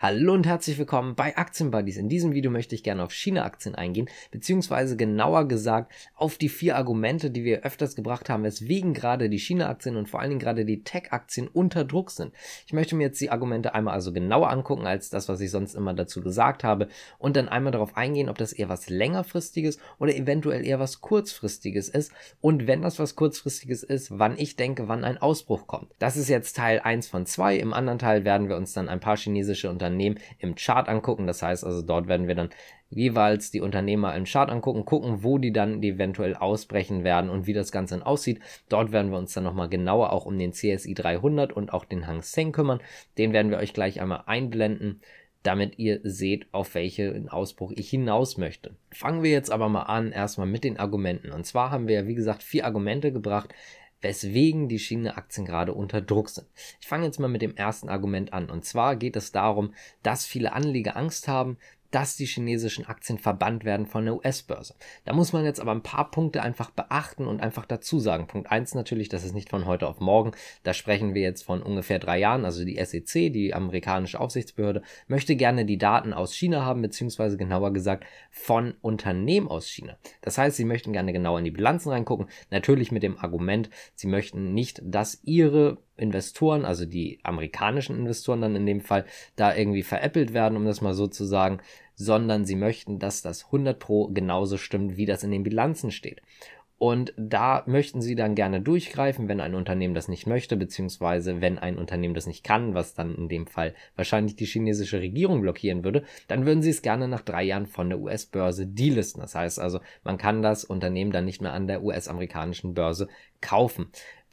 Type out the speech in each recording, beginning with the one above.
Hallo und herzlich willkommen bei Aktienbuddies. In diesem Video möchte ich gerne auf China-Aktien eingehen, beziehungsweise genauer gesagt auf die vier Argumente, die wir öfters gebracht haben, weswegen gerade die China-Aktien und vor allen Dingen gerade die Tech-Aktien unter Druck sind. Ich möchte mir jetzt die Argumente einmal also genauer angucken als das, was ich sonst immer dazu gesagt habe und dann einmal darauf eingehen, ob das eher was längerfristiges oder eventuell eher was kurzfristiges ist und wenn das was kurzfristiges ist, wann ich denke, wann ein Ausbruch kommt. Das ist jetzt Teil 1 von 2. Im anderen Teil werden wir uns dann ein paar chinesische Unternehmen Unternehmen im Chart angucken. Das heißt also, dort werden wir dann jeweils die Unternehmer im Chart angucken, gucken, wo die dann eventuell ausbrechen werden und wie das Ganze dann aussieht. Dort werden wir uns dann nochmal genauer auch um den CSI 300 und auch den Hang Seng kümmern. Den werden wir euch gleich einmal einblenden damit ihr seht, auf welchen Ausbruch ich hinaus möchte. Fangen wir jetzt aber mal an, erstmal mit den Argumenten. Und zwar haben wir ja, wie gesagt, vier Argumente gebracht, weswegen die Schiene-Aktien gerade unter Druck sind. Ich fange jetzt mal mit dem ersten Argument an. Und zwar geht es darum, dass viele Anleger Angst haben, dass die chinesischen Aktien verbannt werden von der US-Börse. Da muss man jetzt aber ein paar Punkte einfach beachten und einfach dazu sagen. Punkt eins natürlich, das ist nicht von heute auf morgen. Da sprechen wir jetzt von ungefähr drei Jahren. Also die SEC, die amerikanische Aufsichtsbehörde, möchte gerne die Daten aus China haben, beziehungsweise genauer gesagt von Unternehmen aus China. Das heißt, sie möchten gerne genau in die Bilanzen reingucken. Natürlich mit dem Argument, sie möchten nicht, dass ihre Investoren, also die amerikanischen Investoren dann in dem Fall, da irgendwie veräppelt werden, um das mal so zu sagen sondern sie möchten, dass das 100 Pro genauso stimmt, wie das in den Bilanzen steht. Und da möchten sie dann gerne durchgreifen, wenn ein Unternehmen das nicht möchte, beziehungsweise wenn ein Unternehmen das nicht kann, was dann in dem Fall wahrscheinlich die chinesische Regierung blockieren würde, dann würden sie es gerne nach drei Jahren von der US-Börse delisten. Das heißt also, man kann das Unternehmen dann nicht mehr an der US-amerikanischen Börse kaufen.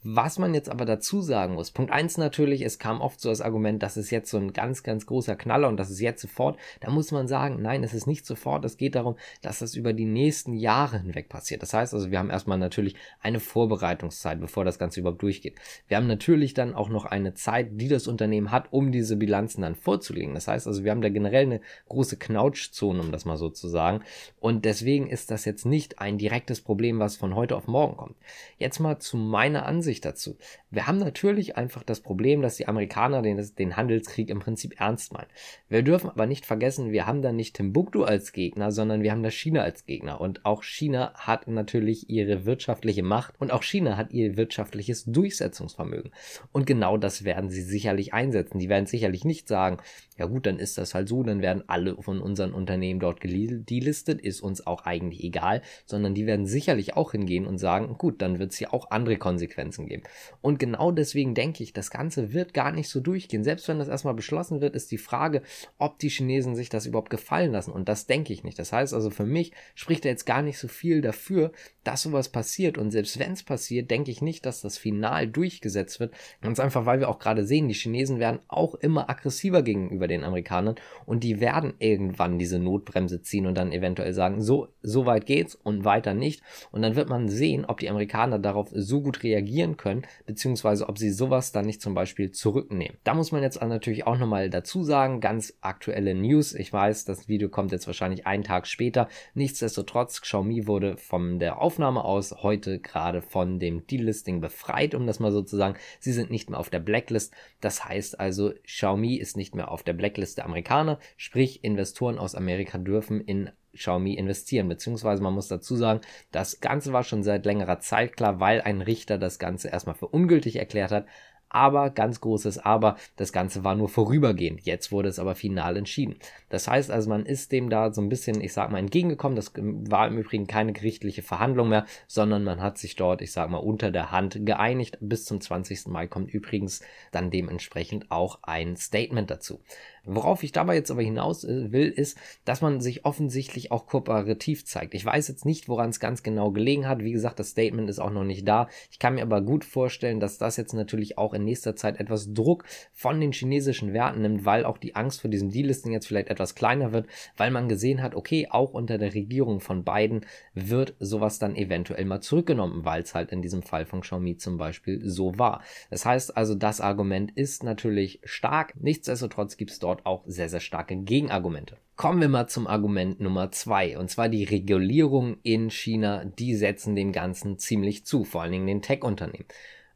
Was man jetzt aber dazu sagen muss, Punkt 1 natürlich, es kam oft so das Argument, das ist jetzt so ein ganz, ganz großer Knaller und das ist jetzt sofort. Da muss man sagen, nein, es ist nicht sofort. Es geht darum, dass das über die nächsten Jahre hinweg passiert. Das heißt also, wir haben erstmal natürlich eine Vorbereitungszeit, bevor das Ganze überhaupt durchgeht. Wir haben natürlich dann auch noch eine Zeit, die das Unternehmen hat, um diese Bilanzen dann vorzulegen. Das heißt also, wir haben da generell eine große Knautschzone, um das mal so zu sagen. Und deswegen ist das jetzt nicht ein direktes Problem, was von heute auf morgen kommt. Jetzt mal zu meiner Ansicht sich dazu? Wir haben natürlich einfach das Problem, dass die Amerikaner den, den Handelskrieg im Prinzip ernst meinen. Wir dürfen aber nicht vergessen, wir haben da nicht Timbuktu als Gegner, sondern wir haben da China als Gegner. Und auch China hat natürlich ihre wirtschaftliche Macht und auch China hat ihr wirtschaftliches Durchsetzungsvermögen. Und genau das werden sie sicherlich einsetzen. Die werden sicherlich nicht sagen, ja gut, dann ist das halt so, dann werden alle von unseren Unternehmen dort gelistet, ist uns auch eigentlich egal, sondern die werden sicherlich auch hingehen und sagen, gut, dann wird es hier auch andere Konsequenzen Konsequenzen geben. Und genau deswegen denke ich, das Ganze wird gar nicht so durchgehen. Selbst wenn das erstmal beschlossen wird, ist die Frage, ob die Chinesen sich das überhaupt gefallen lassen. Und das denke ich nicht. Das heißt also, für mich spricht er jetzt gar nicht so viel dafür, dass sowas passiert. Und selbst wenn es passiert, denke ich nicht, dass das final durchgesetzt wird. Ganz einfach, weil wir auch gerade sehen, die Chinesen werden auch immer aggressiver gegenüber den Amerikanern und die werden irgendwann diese Notbremse ziehen und dann eventuell sagen, so, so weit geht's und weiter nicht. Und dann wird man sehen, ob die Amerikaner darauf so gut reagieren reagieren können, beziehungsweise ob sie sowas dann nicht zum Beispiel zurücknehmen. Da muss man jetzt natürlich auch nochmal dazu sagen, ganz aktuelle News. Ich weiß, das Video kommt jetzt wahrscheinlich einen Tag später. Nichtsdestotrotz, Xiaomi wurde von der Aufnahme aus heute gerade von dem Delisting befreit, um das mal so zu sagen. Sie sind nicht mehr auf der Blacklist. Das heißt also, Xiaomi ist nicht mehr auf der Blacklist der Amerikaner, sprich Investoren aus Amerika dürfen in Xiaomi investieren. Beziehungsweise man muss dazu sagen, das Ganze war schon seit längerer Zeit klar, weil ein Richter das Ganze erstmal für ungültig erklärt hat. Aber, ganz großes Aber, das Ganze war nur vorübergehend. Jetzt wurde es aber final entschieden. Das heißt also, man ist dem da so ein bisschen, ich sag mal, entgegengekommen. Das ähm, war im Übrigen keine gerichtliche Verhandlung mehr, sondern man hat sich dort, ich sag mal, unter der Hand geeinigt. Bis zum 20. Mai kommt übrigens dann dementsprechend auch ein Statement dazu. Worauf ich dabei jetzt aber hinaus äh, will, ist, dass man sich offensichtlich auch kooperativ zeigt. Ich weiß jetzt nicht, woran es ganz genau gelegen hat. Wie gesagt, das Statement ist auch noch nicht da. Ich kann mir aber gut vorstellen, dass das jetzt natürlich auch in nächster Zeit etwas Druck von den chinesischen Werten nimmt, weil auch die Angst vor diesem Delisting jetzt vielleicht etwas kleiner wird, weil man gesehen hat, okay, auch unter der Regierung von Biden wird sowas dann eventuell mal zurückgenommen, weil es halt in diesem Fall von Xiaomi zum Beispiel so war. Das heißt also, das Argument ist natürlich stark. Nichtsdestotrotz gibt es dort dort auch sehr, sehr starke Gegenargumente. Kommen wir mal zum Argument Nummer zwei und zwar die Regulierung in China, die setzen dem Ganzen ziemlich zu, vor allen Dingen den Tech-Unternehmen.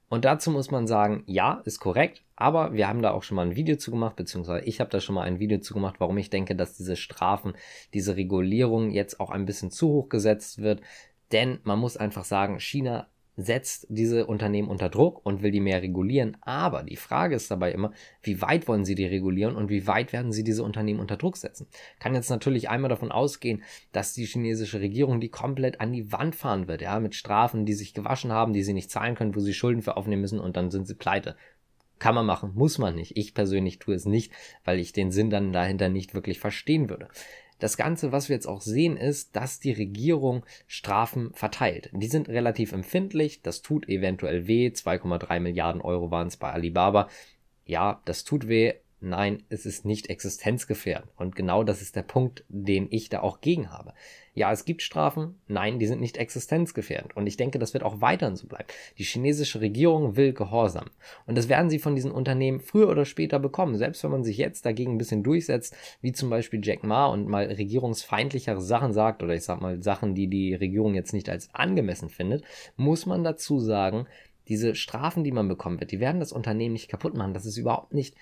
Und dazu muss man sagen, ja, ist korrekt, aber wir haben da auch schon mal ein Video zu gemacht, beziehungsweise ich habe da schon mal ein Video zu gemacht, warum ich denke, dass diese Strafen, diese Regulierung jetzt auch ein bisschen zu hoch gesetzt wird. Denn man muss einfach sagen, China setzt diese Unternehmen unter Druck und will die mehr regulieren. Aber die Frage ist dabei immer, wie weit wollen sie die regulieren und wie weit werden sie diese Unternehmen unter Druck setzen? Kann jetzt natürlich einmal davon ausgehen, dass die chinesische Regierung die komplett an die Wand fahren wird, ja, mit Strafen, die sich gewaschen haben, die sie nicht zahlen können, wo sie Schulden für aufnehmen müssen und dann sind sie pleite. Kann man machen, muss man nicht. Ich persönlich tue es nicht, weil ich den Sinn dann dahinter nicht wirklich verstehen würde. Das Ganze, was wir jetzt auch sehen, ist, dass die Regierung Strafen verteilt. Die sind relativ empfindlich, das tut eventuell weh. 2,3 Milliarden Euro waren es bei Alibaba. Ja, das tut weh, Nein, es ist nicht existenzgefährdend. Und genau das ist der Punkt, den ich da auch gegen habe. Ja, es gibt Strafen. Nein, die sind nicht existenzgefährdend. Und ich denke, das wird auch weiterhin so bleiben. Die chinesische Regierung will Gehorsam. Und das werden sie von diesen Unternehmen früher oder später bekommen. Selbst wenn man sich jetzt dagegen ein bisschen durchsetzt, wie zum Beispiel Jack Ma und mal regierungsfeindlichere Sachen sagt oder ich sag mal Sachen, die die Regierung jetzt nicht als angemessen findet, muss man dazu sagen, diese Strafen, die man bekommen wird, die werden das Unternehmen nicht kaputt machen. Das ist überhaupt nicht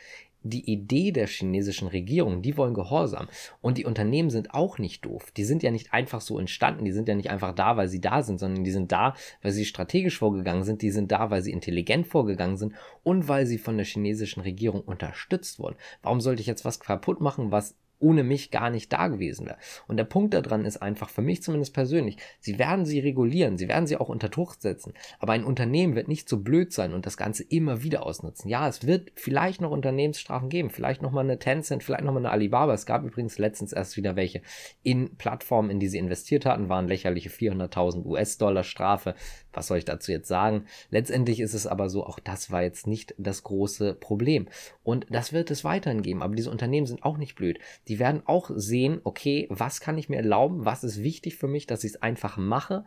die Idee der chinesischen Regierung, die wollen Gehorsam. Und die Unternehmen sind auch nicht doof. Die sind ja nicht einfach so entstanden, die sind ja nicht einfach da, weil sie da sind, sondern die sind da, weil sie strategisch vorgegangen sind, die sind da, weil sie intelligent vorgegangen sind und weil sie von der chinesischen Regierung unterstützt wurden. Warum sollte ich jetzt was kaputt machen, was ohne mich gar nicht da gewesen wäre. Und der Punkt daran ist einfach, für mich zumindest persönlich, sie werden sie regulieren, sie werden sie auch unter Druck setzen, aber ein Unternehmen wird nicht so blöd sein und das Ganze immer wieder ausnutzen. Ja, es wird vielleicht noch Unternehmensstrafen geben, vielleicht nochmal eine Tencent, vielleicht nochmal eine Alibaba, es gab übrigens letztens erst wieder welche in Plattformen, in die sie investiert hatten, waren lächerliche 400.000 US-Dollar Strafe. Was soll ich dazu jetzt sagen? Letztendlich ist es aber so, auch das war jetzt nicht das große Problem. Und das wird es weiterhin geben, aber diese Unternehmen sind auch nicht blöd die werden auch sehen, okay, was kann ich mir erlauben, was ist wichtig für mich, dass ich es einfach mache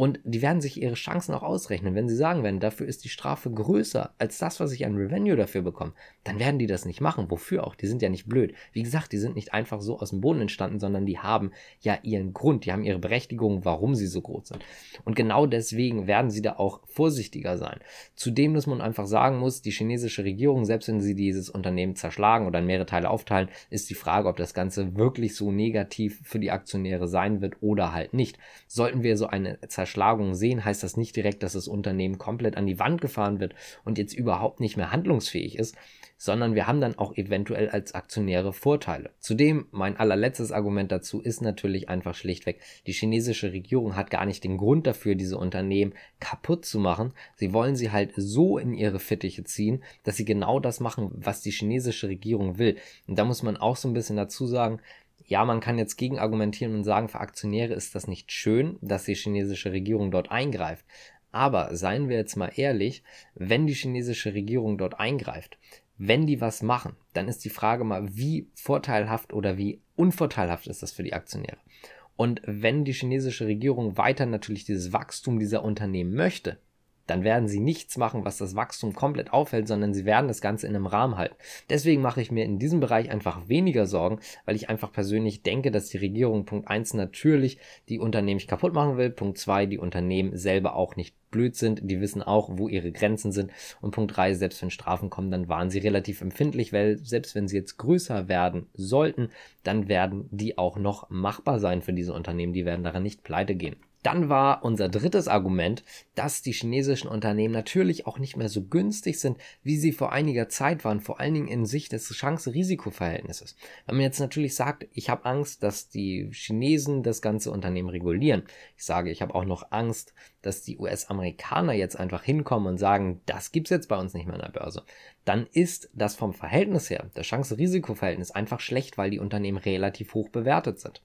und die werden sich ihre Chancen auch ausrechnen. Wenn sie sagen werden, dafür ist die Strafe größer als das, was ich an Revenue dafür bekomme, dann werden die das nicht machen. Wofür auch? Die sind ja nicht blöd. Wie gesagt, die sind nicht einfach so aus dem Boden entstanden, sondern die haben ja ihren Grund, die haben ihre Berechtigung, warum sie so groß sind. Und genau deswegen werden sie da auch vorsichtiger sein. Zudem, dass man einfach sagen muss, die chinesische Regierung, selbst wenn sie dieses Unternehmen zerschlagen oder in mehrere Teile aufteilen, ist die Frage, ob das Ganze wirklich so negativ für die Aktionäre sein wird oder halt nicht. Sollten wir so eine Zerschlagung Zerschlagung sehen, heißt das nicht direkt, dass das Unternehmen komplett an die Wand gefahren wird und jetzt überhaupt nicht mehr handlungsfähig ist, sondern wir haben dann auch eventuell als Aktionäre Vorteile. Zudem, mein allerletztes Argument dazu ist natürlich einfach schlichtweg, die chinesische Regierung hat gar nicht den Grund dafür, diese Unternehmen kaputt zu machen. Sie wollen sie halt so in ihre Fittiche ziehen, dass sie genau das machen, was die chinesische Regierung will. Und da muss man auch so ein bisschen dazu sagen, ja, man kann jetzt gegen argumentieren und sagen, für Aktionäre ist das nicht schön, dass die chinesische Regierung dort eingreift. Aber seien wir jetzt mal ehrlich, wenn die chinesische Regierung dort eingreift, wenn die was machen, dann ist die Frage mal, wie vorteilhaft oder wie unvorteilhaft ist das für die Aktionäre? Und wenn die chinesische Regierung weiter natürlich dieses Wachstum dieser Unternehmen möchte, dann werden sie nichts machen, was das Wachstum komplett aufhält, sondern sie werden das Ganze in einem Rahmen halten. Deswegen mache ich mir in diesem Bereich einfach weniger Sorgen, weil ich einfach persönlich denke, dass die Regierung Punkt 1 natürlich die Unternehmen nicht kaputt machen will, Punkt 2 die Unternehmen selber auch nicht blöd sind, die wissen auch, wo ihre Grenzen sind und Punkt 3, selbst wenn Strafen kommen, dann waren sie relativ empfindlich, weil selbst wenn sie jetzt größer werden sollten, dann werden die auch noch machbar sein für diese Unternehmen, die werden daran nicht pleite gehen. Dann war unser drittes Argument, dass die chinesischen Unternehmen natürlich auch nicht mehr so günstig sind, wie sie vor einiger Zeit waren, vor allen Dingen in Sicht des Chance-Risiko-Verhältnisses. Wenn man jetzt natürlich sagt, ich habe Angst, dass die Chinesen das ganze Unternehmen regulieren. Ich sage, ich habe auch noch Angst, dass die US-Amerikaner jetzt einfach hinkommen und sagen, das gibt's jetzt bei uns nicht mehr in der Börse. Dann ist das vom Verhältnis her, das Chance-Risiko-Verhältnis einfach schlecht, weil die Unternehmen relativ hoch bewertet sind.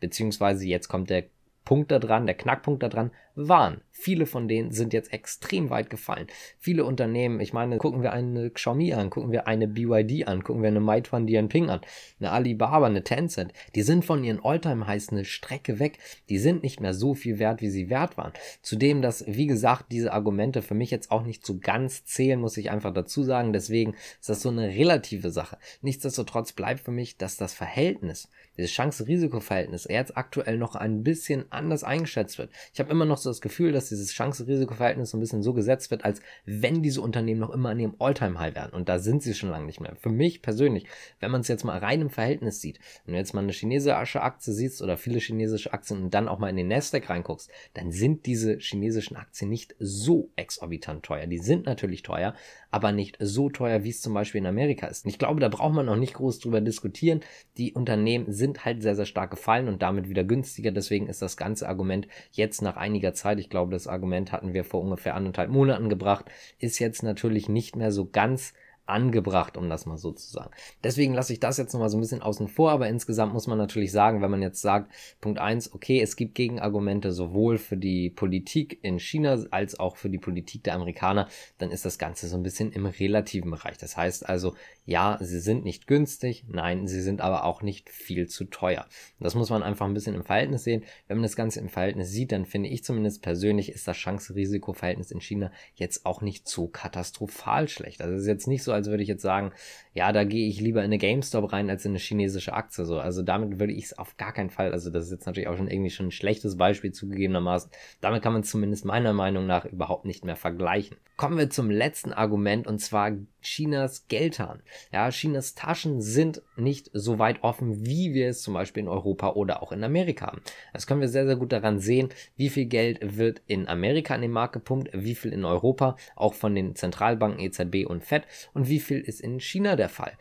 Beziehungsweise jetzt kommt der Punkt daran, der Knackpunkt daran waren. Viele von denen sind jetzt extrem weit gefallen. Viele Unternehmen, ich meine, gucken wir eine Xiaomi an, gucken wir eine BYD an, gucken wir eine Meituan Dianping an, eine Alibaba, eine Tencent, die sind von ihren Alltime heiß eine Strecke weg. Die sind nicht mehr so viel wert, wie sie wert waren. Zudem, dass, wie gesagt, diese Argumente für mich jetzt auch nicht so ganz zählen, muss ich einfach dazu sagen. Deswegen ist das so eine relative Sache. Nichtsdestotrotz bleibt für mich, dass das Verhältnis, dieses Chance-Risiko-Verhältnis jetzt aktuell noch ein bisschen anders eingeschätzt wird. Ich habe immer noch so das Gefühl, dass dieses Chance-Risiko-Verhältnis so ein bisschen so gesetzt wird, als wenn diese Unternehmen noch immer an ihrem All-Time-High wären. Und da sind sie schon lange nicht mehr. Für mich persönlich, wenn man es jetzt mal rein im Verhältnis sieht, wenn du jetzt mal eine chinesische Aktie siehst oder viele chinesische Aktien und dann auch mal in den Nasdaq reinguckst, dann sind diese chinesischen Aktien nicht so exorbitant teuer. Die sind natürlich teuer, aber nicht so teuer, wie es zum Beispiel in Amerika ist. Und ich glaube, da braucht man noch nicht groß drüber diskutieren. Die Unternehmen sind halt sehr, sehr stark gefallen und damit wieder günstiger. Deswegen ist das ganze Argument jetzt nach einiger Zeit, ich glaube, das Argument hatten wir vor ungefähr anderthalb Monaten gebracht, ist jetzt natürlich nicht mehr so ganz angebracht, um das mal so zu sagen. Deswegen lasse ich das jetzt nochmal so ein bisschen außen vor, aber insgesamt muss man natürlich sagen, wenn man jetzt sagt, Punkt eins, okay, es gibt Gegenargumente sowohl für die Politik in China als auch für die Politik der Amerikaner, dann ist das Ganze so ein bisschen im relativen Bereich. Das heißt also, ja, sie sind nicht günstig, nein, sie sind aber auch nicht viel zu teuer. Das muss man einfach ein bisschen im Verhältnis sehen. Wenn man das Ganze im Verhältnis sieht, dann finde ich zumindest persönlich, ist das Chance-Risiko-Verhältnis in China jetzt auch nicht so katastrophal schlecht. Also es ist jetzt nicht so, als würde ich jetzt sagen, ja, da gehe ich lieber in eine GameStop rein als in eine chinesische Aktie. So, also damit würde ich es auf gar keinen Fall, also das ist jetzt natürlich auch schon irgendwie schon ein schlechtes Beispiel zugegebenermaßen. Damit kann man zumindest meiner Meinung nach überhaupt nicht mehr vergleichen. Kommen wir zum letzten Argument und zwar Chinas Geldhahn. Ja, Chinas Taschen sind nicht so weit offen, wie wir es zum Beispiel in Europa oder auch in Amerika haben. Das können wir sehr, sehr gut daran sehen, wie viel Geld wird in Amerika an den Markt gepumpt, wie viel in Europa, auch von den Zentralbanken EZB und FED und und wie viel ist in China der Fall.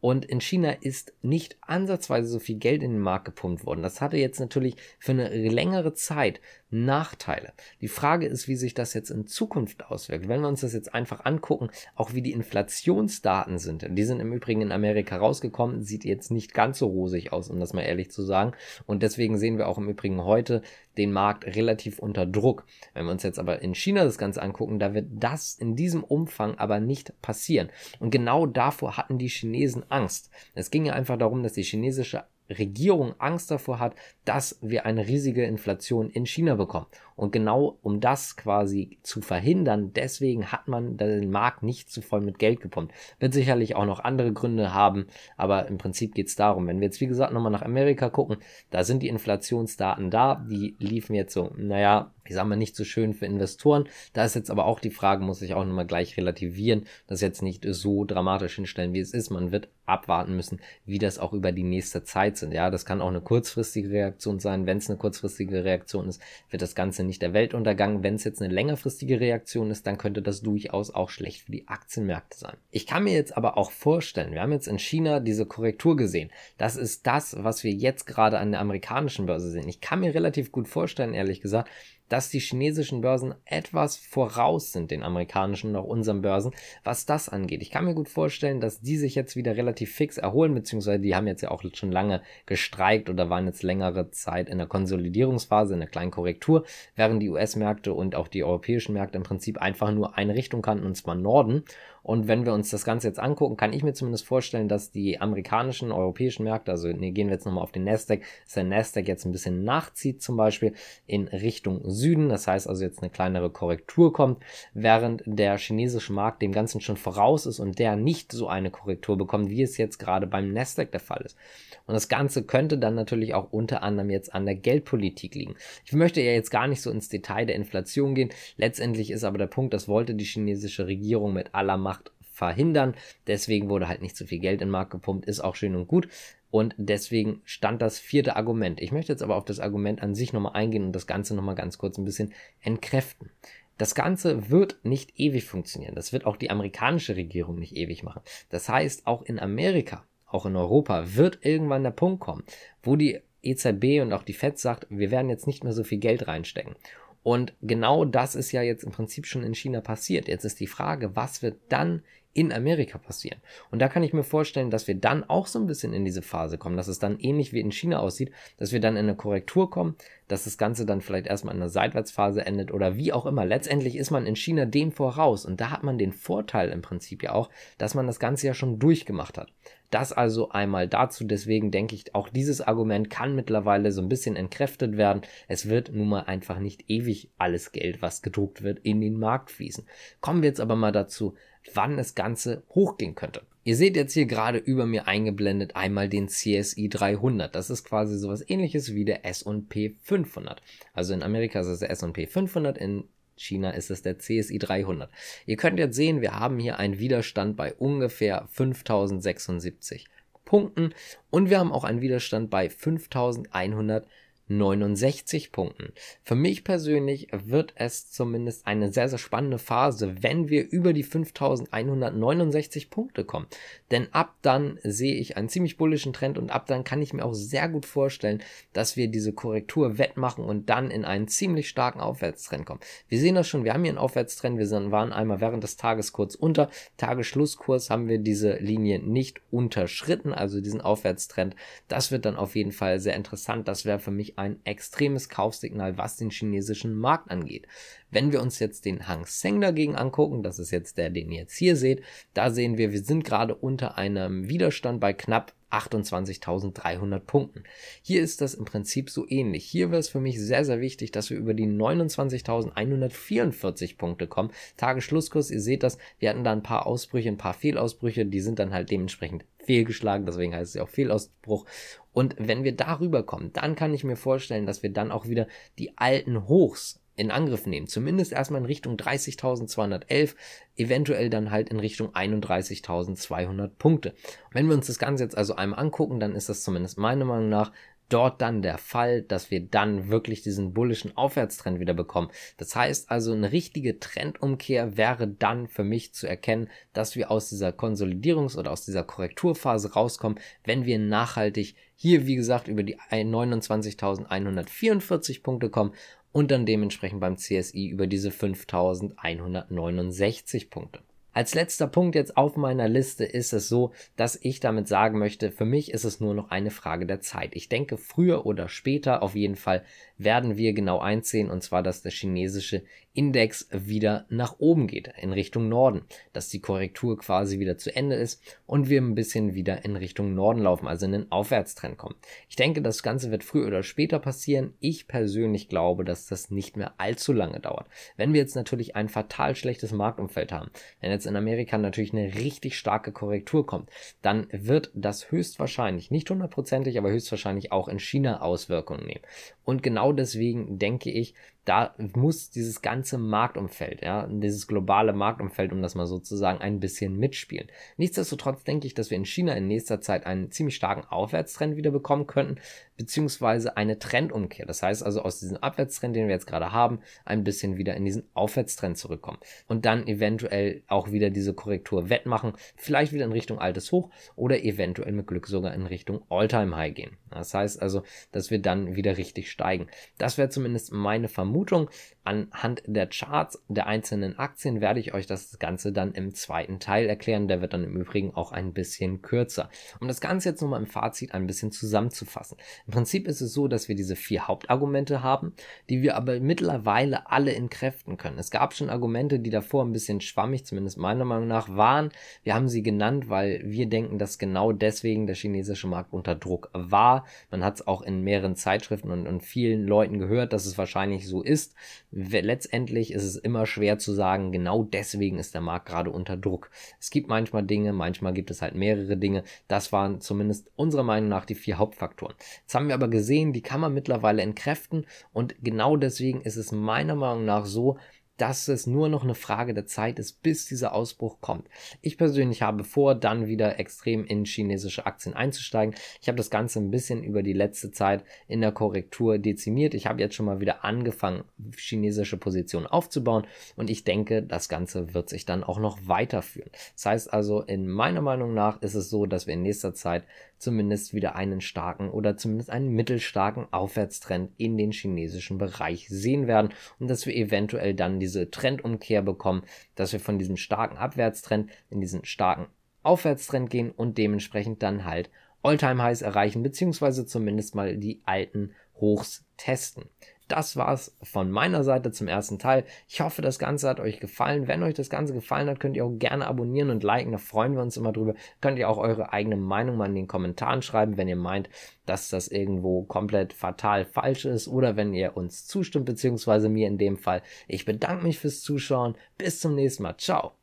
Und in China ist nicht ansatzweise so viel Geld in den Markt gepumpt worden. Das hatte jetzt natürlich für eine längere Zeit Nachteile. Die Frage ist, wie sich das jetzt in Zukunft auswirkt. Wenn wir uns das jetzt einfach angucken, auch wie die Inflationsdaten sind, die sind im Übrigen in Amerika rausgekommen, sieht jetzt nicht ganz so rosig aus, um das mal ehrlich zu sagen. Und deswegen sehen wir auch im Übrigen heute den Markt relativ unter Druck. Wenn wir uns jetzt aber in China das Ganze angucken, da wird das in diesem Umfang aber nicht passieren. Und genau davor hatten die Chinesen Angst. Es ging ja einfach darum, dass die chinesische Regierung Angst davor hat, dass wir eine riesige Inflation in China bekommen. Und genau um das quasi zu verhindern, deswegen hat man den Markt nicht zu voll mit Geld gepumpt. Wird sicherlich auch noch andere Gründe haben, aber im Prinzip geht es darum. Wenn wir jetzt, wie gesagt, nochmal nach Amerika gucken, da sind die Inflationsdaten da, die liefen jetzt so, naja, ich sage mal, nicht so schön für Investoren. Da ist jetzt aber auch die Frage, muss ich auch nochmal gleich relativieren, das jetzt nicht so dramatisch hinstellen, wie es ist. Man wird abwarten müssen, wie das auch über die nächste Zeit sind. Ja, das kann auch eine kurzfristige Reaktion sein. Wenn es eine kurzfristige Reaktion ist, wird das Ganze nicht der Weltuntergang. Wenn es jetzt eine längerfristige Reaktion ist, dann könnte das durchaus auch schlecht für die Aktienmärkte sein. Ich kann mir jetzt aber auch vorstellen, wir haben jetzt in China diese Korrektur gesehen. Das ist das, was wir jetzt gerade an der amerikanischen Börse sehen. Ich kann mir relativ gut vorstellen, ehrlich gesagt, dass die chinesischen Börsen etwas voraus sind den amerikanischen und auch unseren Börsen, was das angeht. Ich kann mir gut vorstellen, dass die sich jetzt wieder relativ fix erholen, beziehungsweise die haben jetzt ja auch schon lange gestreikt oder waren jetzt längere Zeit in der Konsolidierungsphase, in der kleinen Korrektur, während die US-Märkte und auch die europäischen Märkte im Prinzip einfach nur eine Richtung kannten, und zwar Norden. Und wenn wir uns das Ganze jetzt angucken, kann ich mir zumindest vorstellen, dass die amerikanischen, europäischen Märkte, also nee, gehen wir jetzt nochmal auf den Nasdaq, dass der Nasdaq jetzt ein bisschen nachzieht zum Beispiel in Richtung Süden. Das heißt also jetzt eine kleinere Korrektur kommt, während der chinesische Markt dem Ganzen schon voraus ist und der nicht so eine Korrektur bekommt, wie es jetzt gerade beim Nasdaq der Fall ist. Und das Ganze könnte dann natürlich auch unter anderem jetzt an der Geldpolitik liegen. Ich möchte ja jetzt gar nicht so ins Detail der Inflation gehen. Letztendlich ist aber der Punkt, das wollte die chinesische Regierung mit aller Macht verhindern. Deswegen wurde halt nicht so viel Geld in den Markt gepumpt, ist auch schön und gut. Und deswegen stand das vierte Argument. Ich möchte jetzt aber auf das Argument an sich nochmal eingehen und das Ganze nochmal ganz kurz ein bisschen entkräften. Das Ganze wird nicht ewig funktionieren. Das wird auch die amerikanische Regierung nicht ewig machen. Das heißt, auch in Amerika, auch in Europa wird irgendwann der Punkt kommen, wo die EZB und auch die Fed sagt, wir werden jetzt nicht mehr so viel Geld reinstecken. Und genau das ist ja jetzt im Prinzip schon in China passiert. Jetzt ist die Frage, was wird dann in Amerika passieren. Und da kann ich mir vorstellen, dass wir dann auch so ein bisschen in diese Phase kommen, dass es dann ähnlich wie in China aussieht, dass wir dann in eine Korrektur kommen, dass das Ganze dann vielleicht erstmal in einer Seitwärtsphase endet oder wie auch immer. Letztendlich ist man in China dem voraus und da hat man den Vorteil im Prinzip ja auch, dass man das Ganze ja schon durchgemacht hat. Das also einmal dazu. Deswegen denke ich, auch dieses Argument kann mittlerweile so ein bisschen entkräftet werden. Es wird nun mal einfach nicht ewig alles Geld, was gedruckt wird, in den Markt fließen. Kommen wir jetzt aber mal dazu, wann das Ganze hochgehen könnte. Ihr seht jetzt hier gerade über mir eingeblendet einmal den CSI 300. Das ist quasi sowas ähnliches wie der S&P 500. Also in Amerika ist es der S&P 500, in China ist es der CSI 300. Ihr könnt jetzt sehen, wir haben hier einen Widerstand bei ungefähr 5076 Punkten und wir haben auch einen Widerstand bei 5100 69 Punkten. Für mich persönlich wird es zumindest eine sehr, sehr spannende Phase, wenn wir über die 5169 Punkte kommen. Denn ab dann sehe ich einen ziemlich bullischen Trend und ab dann kann ich mir auch sehr gut vorstellen, dass wir diese Korrektur wettmachen und dann in einen ziemlich starken Aufwärtstrend kommen. Wir sehen das schon, wir haben hier einen Aufwärtstrend, wir sind, waren einmal während des Tages kurz unter. Tagesschlusskurs haben wir diese Linie nicht unterschritten, also diesen Aufwärtstrend. Das wird dann auf jeden Fall sehr interessant. Das wäre für mich ein extremes Kaufsignal, was den chinesischen Markt angeht. Wenn wir uns jetzt den Hang Seng dagegen angucken, das ist jetzt der, den ihr jetzt hier seht, da sehen wir, wir sind gerade unter einem Widerstand bei knapp 28.300 Punkten. Hier ist das im Prinzip so ähnlich. Hier wäre es für mich sehr, sehr wichtig, dass wir über die 29.144 Punkte kommen. Tagesschlusskurs, ihr seht das, wir hatten da ein paar Ausbrüche, ein paar Fehlausbrüche, die sind dann halt dementsprechend fehlgeschlagen, deswegen heißt es ja auch Fehlausbruch. Und wenn wir darüber kommen, dann kann ich mir vorstellen, dass wir dann auch wieder die alten Hochs in Angriff nehmen. Zumindest erstmal in Richtung 30.211, eventuell dann halt in Richtung 31.200 Punkte. Wenn wir uns das Ganze jetzt also einmal angucken, dann ist das zumindest meiner Meinung nach dort dann der Fall, dass wir dann wirklich diesen bullischen Aufwärtstrend wieder bekommen. Das heißt also, eine richtige Trendumkehr wäre dann für mich zu erkennen, dass wir aus dieser Konsolidierungs- oder aus dieser Korrekturphase rauskommen, wenn wir nachhaltig hier, wie gesagt, über die 29.144 Punkte kommen und dann dementsprechend beim CSI über diese 5.169 Punkte. Als letzter Punkt jetzt auf meiner Liste ist es so, dass ich damit sagen möchte, für mich ist es nur noch eine Frage der Zeit. Ich denke, früher oder später auf jeden Fall werden wir genau einsehen, und zwar, dass der chinesische Index wieder nach oben geht, in Richtung Norden, dass die Korrektur quasi wieder zu Ende ist und wir ein bisschen wieder in Richtung Norden laufen, also in den Aufwärtstrend kommen. Ich denke, das Ganze wird früher oder später passieren. Ich persönlich glaube, dass das nicht mehr allzu lange dauert. Wenn wir jetzt natürlich ein fatal schlechtes Marktumfeld haben, wenn jetzt in Amerika natürlich eine richtig starke Korrektur kommt, dann wird das höchstwahrscheinlich, nicht hundertprozentig, aber höchstwahrscheinlich auch in China Auswirkungen nehmen. Und genau genau deswegen denke ich, da muss dieses ganze Marktumfeld, ja, dieses globale Marktumfeld, um das mal sozusagen ein bisschen mitspielen. Nichtsdestotrotz denke ich, dass wir in China in nächster Zeit einen ziemlich starken Aufwärtstrend wieder bekommen könnten, beziehungsweise eine Trendumkehr. Das heißt also aus diesem Abwärtstrend, den wir jetzt gerade haben, ein bisschen wieder in diesen Aufwärtstrend zurückkommen und dann eventuell auch wieder diese Korrektur wettmachen, vielleicht wieder in Richtung altes Hoch oder eventuell mit Glück sogar in Richtung Alltime high gehen. Das heißt also, dass wir dann wieder richtig steigen. Das wäre zumindest meine Vermutung Vermutung. Anhand der Charts der einzelnen Aktien werde ich euch das Ganze dann im zweiten Teil erklären. Der wird dann im Übrigen auch ein bisschen kürzer. Um das Ganze jetzt nochmal im Fazit ein bisschen zusammenzufassen. Im Prinzip ist es so, dass wir diese vier Hauptargumente haben, die wir aber mittlerweile alle entkräften können. Es gab schon Argumente, die davor ein bisschen schwammig, zumindest meiner Meinung nach, waren. Wir haben sie genannt, weil wir denken, dass genau deswegen der chinesische Markt unter Druck war. Man hat es auch in mehreren Zeitschriften und, und vielen Leuten gehört, dass es wahrscheinlich so ist, letztendlich ist es immer schwer zu sagen, genau deswegen ist der Markt gerade unter Druck. Es gibt manchmal Dinge, manchmal gibt es halt mehrere Dinge. Das waren zumindest unserer Meinung nach die vier Hauptfaktoren. Jetzt haben wir aber gesehen, die kann man mittlerweile entkräften und genau deswegen ist es meiner Meinung nach so, dass es nur noch eine Frage der Zeit ist, bis dieser Ausbruch kommt. Ich persönlich habe vor, dann wieder extrem in chinesische Aktien einzusteigen. Ich habe das Ganze ein bisschen über die letzte Zeit in der Korrektur dezimiert. Ich habe jetzt schon mal wieder angefangen, chinesische Positionen aufzubauen und ich denke, das Ganze wird sich dann auch noch weiterführen. Das heißt also, in meiner Meinung nach ist es so, dass wir in nächster Zeit zumindest wieder einen starken oder zumindest einen mittelstarken Aufwärtstrend in den chinesischen Bereich sehen werden und dass wir eventuell dann die diese Trendumkehr bekommen, dass wir von diesem starken Abwärtstrend in diesen starken Aufwärtstrend gehen und dementsprechend dann halt Alltime highs erreichen, beziehungsweise zumindest mal die alten Hochs testen das war's von meiner Seite zum ersten Teil. Ich hoffe, das Ganze hat euch gefallen. Wenn euch das Ganze gefallen hat, könnt ihr auch gerne abonnieren und liken. Da freuen wir uns immer drüber. Könnt ihr auch eure eigene Meinung mal in den Kommentaren schreiben, wenn ihr meint, dass das irgendwo komplett fatal falsch ist oder wenn ihr uns zustimmt, beziehungsweise mir in dem Fall. Ich bedanke mich fürs Zuschauen. Bis zum nächsten Mal. Ciao.